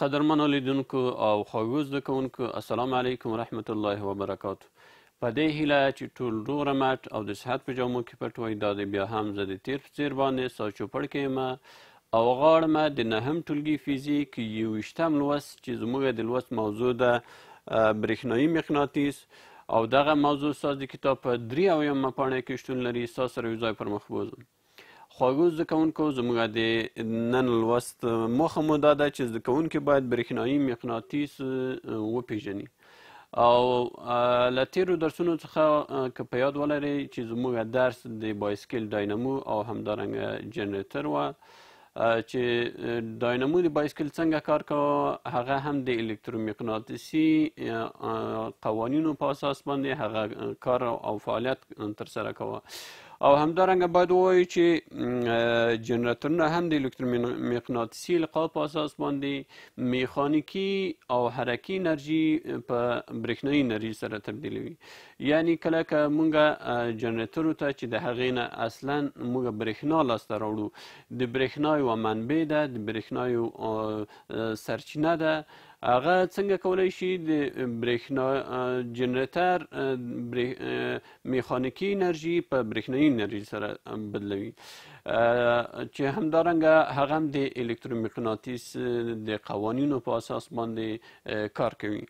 قدرمنو لیدونکو او خواږو زده کوونکو السلام علیکم ورحمت الله وبرکاتو په دې هیله چې ټول روغ مټ او د صحت په جامو کې پټ وای دا بیا هم زه د تیر په څیر باندې سوچو پړ کې او غاړم د نهم ټولګي فزیک یو شتم لوست چې زموږ د لوست موضوع ده برېښنايي مغناطیس او دغه موضوع ساز د کتاب په درې او یم پاڼه کې شتون لري ساسره یو ځای پر مخ بوزم خواږو زده کوونکو زموږ د نن لوست موخه مو دا ده چې زده کوونکي باید برېښنایي مقناطیس وپیژني او له تیرو درسونو څخه که په یاد ولرئ چې زموږ درس د بایسکل داینامو او همدارنګه جنریټر و چې داینامو د بایسکل څنګه کار کوي هغه هم د الکترومغناطیسي قوانینو په اساس باندې هغه کار او فعالیت ترسره کوي او همدارنګه باید ووایو چې جنراتورونه هم د الکترومغناطیسي القا په اساس باندې میخانیکي او حرکي انرژي په برېښنایي انرژي سره تبدیلوي یعنی کله که مونږ جنراتور ته چې د هغې نه اصلا مونږ برېښنا لاسته راوړو د برېښنا یوه منبع ده د برېښنا سرچینه ده هغه څنګه کولای شي د برېښنا جنریټر میخانیکی انرژي په برېښنایي انرژي سره بدلوي چې همدارنګه هغه هم د الکترومغناطیس د قوانینو په اساس باندې کار کوي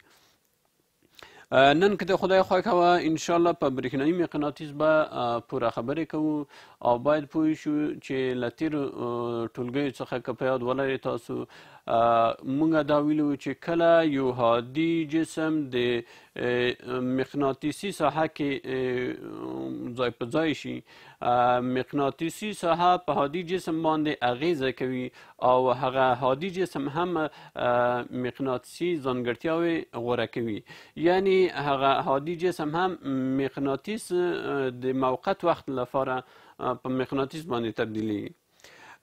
نن که د خدای خواه کوه انشاءالله په برېښنایي مقناطیس به پوره خبرې کوو او باید پوه شو چې له تېرو ټولګیو څخه که په یاد ولرئ تاسو موږ دا ویلي چې کله یو هادي جسم د مقناطیسي ساحه کې ځای په ځای شي مغناطیسي ساحه په هادي جسم باندې اغیزه کوي او هغه هادي جسم هم مغناطیسي ځانګړتیاوي غوره کوي یعنی هغه هادي جسم هم مغناطیس د موقت وخت لپاره په مغناطیس باندې تبدیلی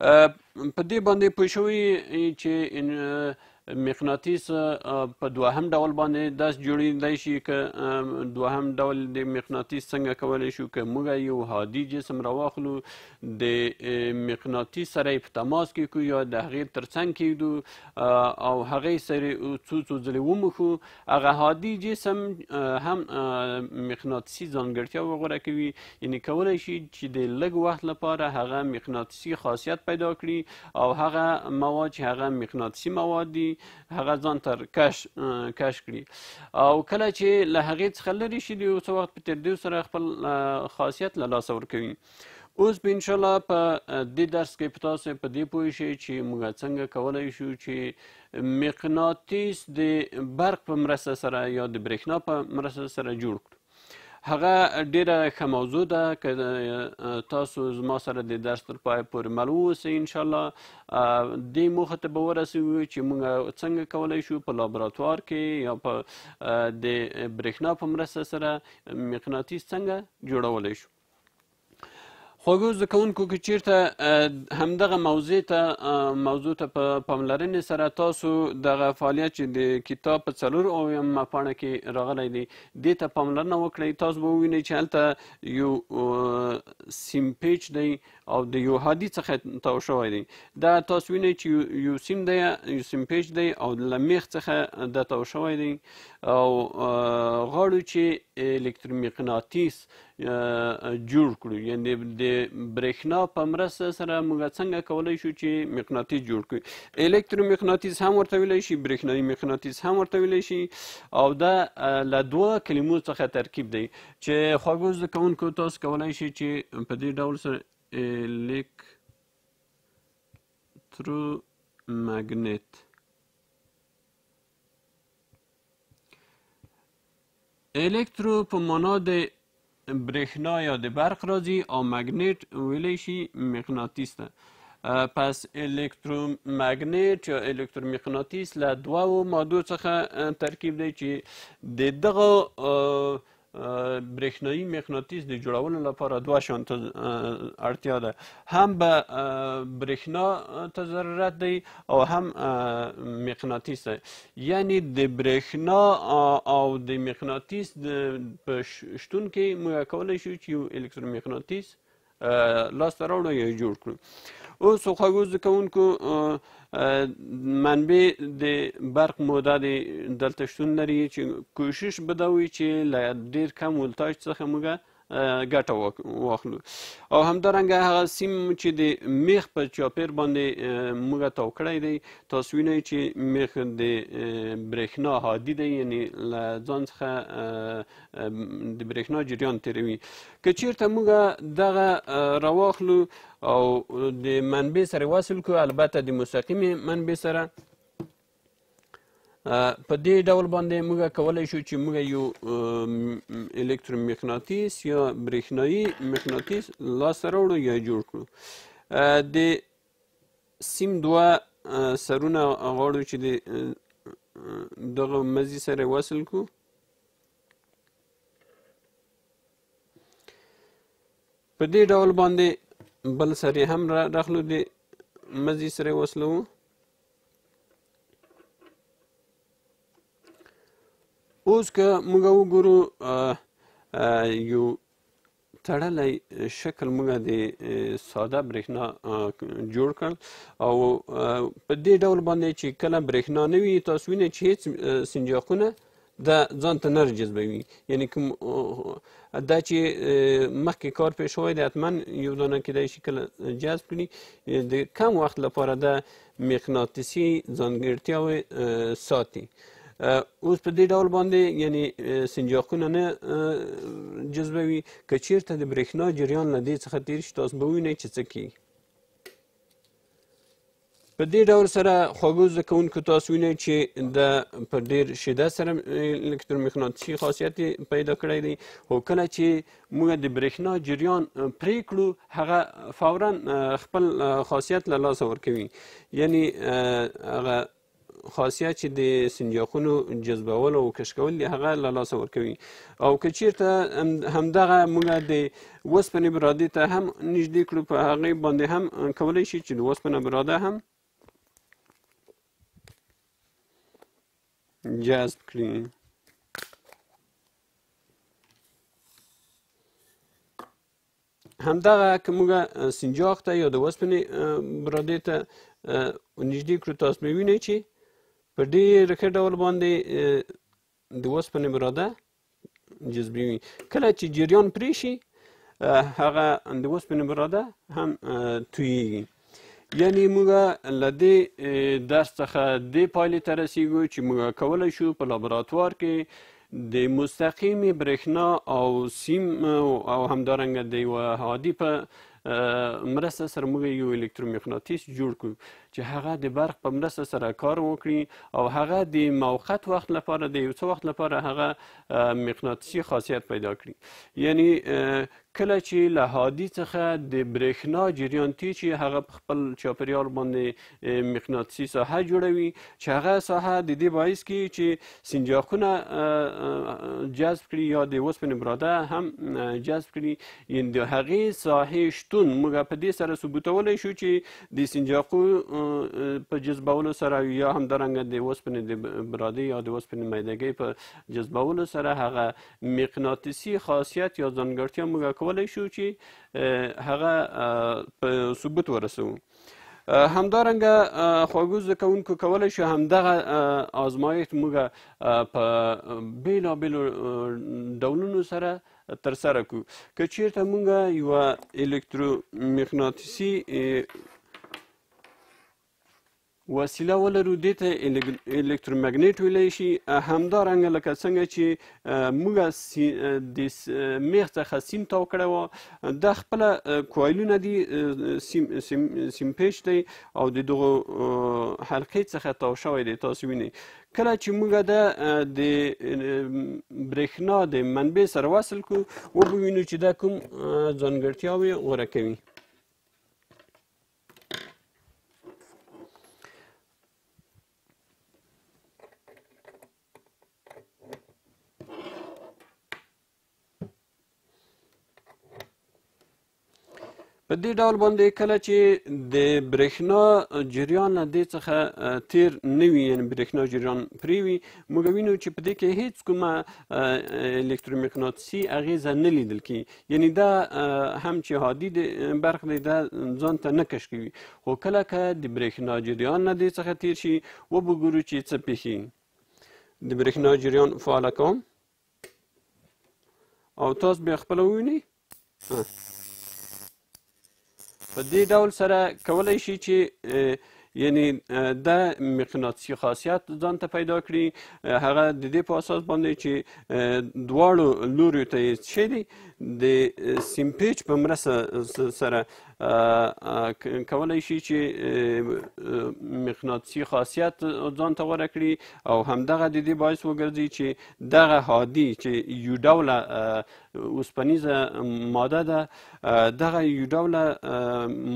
په دې باندې پوه شوي چې مغناطیس په دوهم ډول باندې داس جوړېدلی شي که دوهم ډول د مغناطیس څنګه کولی شو که موږ یو هادي جسم راواخلو د مغناطیس سره یې په تماس کې کړو یا د هغې تر څنګ کېږدو او هغې سره څو څو ځلې وموښو هغه هادي جسم هم مغناطیسي ځانګړتیا وغوره کوي یعنې کولی شي چې د لږ وخت لپاره هغه مغناطیسي خاصیت پیدا کړي او هغه مواد چې هغه مغناطیسي مواد دي هغه ځان تر کش کش کړي او کله چې له هغې څخه لرې شي د یو څه وخت په تېرېدو سره خپل خاصیت له لاسه ورکوي اوس به انشاءالله په دې درس کې په تاسو په دې پوه شئ چې موږ څنګه کولی شو چې مقناطیس د برق په مرسته سره یا د برېښنا په مرسته سره جوړ کړو هغه ډیره ښه موضوع ده که تاسو زما سره د درس تر پای پورې مل واوسئ انشاءالله دې موخې ته به ورسوو چې موږ څنګه کولی شو په لابراتوار کې یا په د برېښنا په مرسته سره مقناطیس څنګه جوړولی شو خوږو زده کوونکو که چیرته همدغه موضوع ته موضوع ته په پاملرنې سره تاسو دغه فعالیت چې د کتاب په څلور اویمه پاڼه کې راغلی دی دې ته پاملرنه وکړئ تاسو به ووینئ چې هلته یو سیم پیج دی او د یو هادي څخه تاو شوی دی دا تاسو وینئ چې یو سیم دی یو سیم پیج دی او له میخ څخه د تاو شوی دی او غواړو چې الکترومغناطیس جوړ کړو یعنی د برېښنا په مرسته سره موږ څنګه کولای شو چې مغناطیس جوړ کړو الکترومغناطیس هم ورته ویلی شي برېښنایي مغناطیس هم ورته ویلی شي او دا له دوه کلمو څخه ترکیب دی چې خواږو زده کوونکو تاسو کولای شئ چې په دې ډول سره الکترومغناطیس الکترو په معنا د برېښنا یا د برق راځي او مګنیټ ویلی شي مغناطیس ته پس الکترومګنیټ یا الکترومغناطیس له دوو مادو څخه ترکیب دی چې د دغه برېښنایی مغناطیس د جوړولو لپاره دوه شیان ته اړتیا ده هم به برېښنا ته ضرورت دی او هم مغناطیس دی یعنی د برېښنا او د مغناطیس په شتون کې موږ کولی شو چې یو الکترومغناطیس لاسته راوړو یا جوړ کړو اوس خوږو کوونکو منبع د برق موده د دلته شتون لري چې کوشش بدوي چې له ډیر کم ولټاژ څخه موږ ګټه واخلو او همدارنګه هغه سیم چې د میخ په چاپیر باندې موږ تاو کړی دی تاسو وینئ چې میخ د برېښنا هادي دی یعنی له ځان څخه د برېښنا جریان تیروي که چیرته موږ دغه راواخلو او د منبع سره وصل کړو البته د مستقیمې منبع سره په دې ډول باندې موږ کولای شو چې موږ یو الکترومغناطیس یا برېښنایی مغناطیس لاسته راوړو یا جوړ کړو د سیم دوه سرونه غواړو چې د دغه مزي سره وصل کو په دې ډول باندې بل سر هم راخلو د مزي سره وصلو اوس که موږ وګورو یو تړلی شکل موږ د ساده برېښنا جوړ کړ او په دې ډول باندې چې کله برېښنا نه وي تاسو وینئ چې هېڅ سنجاقونه دا ځان ته نه جذبوي یعنی کوم دا چې مخکې کار پېښ شوی دی حتما یو دانه کیدای شي کله جذب کړي د کم وخت لپاره د مقناطیسي ځانګړتیاوې ساتي اوس په دې ډول باندې یعنی سنجاقونه نه جذبوي که چیرته د برېښنا جریان له دې څخه تېر شي تاسو به ووینئ چې څه کیږي په دې ډول سره خواږه زده کوونکو تاسو وینئ چې د په ډېر شدت سره الکترومغناطیسي خاصیت پیدا کړی دی خو کله چې موږ د برېښنا جریان پرې کړو هغه فورا خپل خاصیت له لاسه ورکوي یعنی هغه خاصیت چې د سنجاقونو جذبول او کشکول دي هغه له لاسه ورکوي او که چیرته همدغه موږ د وسپنې برادې ته هم نږدې کړو په هغې باندې هم کولی شي چې د وسپنه براده هم جذب کړي همدغه که موږ سنجاق ته یا د وسپنې برادې ته نږدې کړو تاسو میوینئ چې په ډېر ښه ډول باندې د اوسپنې براده جذبوي کله چې جریان پرې شي هغه د اوسپنې براده هم تویږي یعنی موږ له دې درس څخه دې پایلې ته رسیږو چې موږ کولی شو په لابراتوار کې د مستقیمې برېښنا او سیم او همدارنګه د یوه هادي په مرسته سره موږ یو الکترومغناطیس جوړ کړو چې هغه د برق په مرسته سره کار وکړي او هغه د موقت وخت لپاره د یو څه وخت لپاره هغه مغناطیسي خاصیت پیدا کړي یعنی کله چې له هادي څخه د برېښنا جریان تي چې هغه خپل چاپریال باندې مغناطیسي ساحه جوړوي چې هغه ساحه د دې باعث کی چې سنجاقونه جذب کړي یا د وسپنې براده هم جذب کړي یعنی د هغې ساحې شتون موږ په دې سره ثبوتولی شو چې د سنجاقو په جذبولو سره یا هم درنګ د وسپنې د برادې یا د وسپنې میدګۍ په جذبولو سره هغه مغناطیسي خاصیت یا ځانګړتیا موږ کولای شو چې هغه په ثبوت ورسوو همدارنګه خواږو زده کوونکو کولی شو همدغه آزمایښت موږ په بېلابېلو ډولونو سره ترسره کړو که چېرته موږ یوه الکترومغناطیسي وسیله ولرو دې ته الکترومغنیټ ویلی شي همدارنګه لکه څنګه چې موږ د میخ څخه سیم تاو کړی وه دا خپله کوایلونه دي سیمپیچ دی او د دغو حلقې څخه تاو شوی دی تاسو وینئ کله چې موږ د د برېښنا د منبع سره وصل کړو وبه وینو چې دا کوم ځانګړتیاوې غوره کوي په دې ډول باندې کله چې د برېښنا جریان له دې څخه تیر نه وي یعنې برېښنا جریان پرې وي موږ وینو چې په دې کې هیڅ کومه الکترومقناطیسي اغیزه نه لیدل کیږي یعنې دا هم چې هادي برق دی دا ځان ته نه کش کوي خو کله که د برېښنا جریان له دې څخه تیر شي وبه ګورو چې څه پیښیږي د برېښنا جریان فعاله کوم او تاسو بیا خپله ووینئ په دې ډول سره کولای شي چې یعنی د مقناطیسي خاصیت ځان ته پیدا کړي هغه د دې په اساس باندې چې دواړو لوري ته شي دي د سیمپیچ په مرسته سره کولای شي چې مغناطیسي خاصیت ځان ته غوره کړي او همدغه د دې باعث وګرځي چې دغه هادي چې یو ډوله اوسپنیزه ماده ده دغه یو ډوله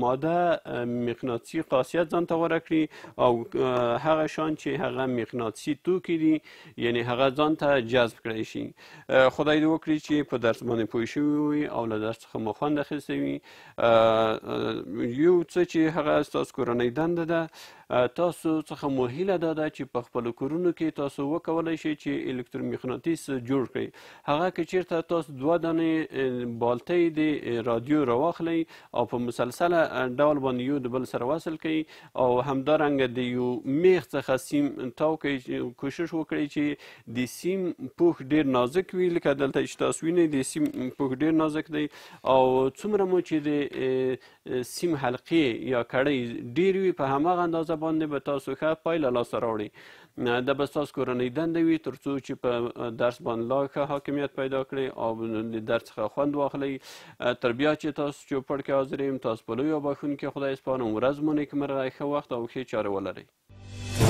ماده مغناطیسي خاصیت ځان ته غوره کړي او هغه شان چې هغه مغناطیسي توکي دي یعنی هغه ځان ته جذب کړی شي خدای دې وکړي چې په درس باندې پوه شوي او له درس څخه مو خوند اخیستی وي یو څه چې هغه ستاسو کورنۍ دنده ده تاسو څخه مو هیله دا ده چې په خپلو کورونو کې تاسو وکولی شئ چې الکترومغناطیس جوړ کړئ هغه که چیرته تاسو دوه دانې بالتۍ د رادیو راواخلئ او په مسلسله ډول باندې یو د بل سره وصل کړئ او همدارنګه د یو میخ څخه سیم تاو کړئ کوشش وکړئ چې د سیم پوښ ډیر نازک وي لکه دلته چې تاسو وینئ د سیم پوښ ډیر نازک دی او څومره مو چې د سیم حلقې یا کړۍ ډیر وي په هماغه اندازه باندې به تاسو ښه پایله لاسته راوړي دا به ستاسو کورنۍ دنده وي تر څو چې په درس باندې لا ښه حاکمیت پیدا کړئ او د درس څخه خوند واخلئ تر بیا چې تاسو چوپړ کې حاضر یم تاسو په لویو بښونکي خدای سپارم ورځ مو نیکمرغه ښه وخت او ښې چارې ولرئ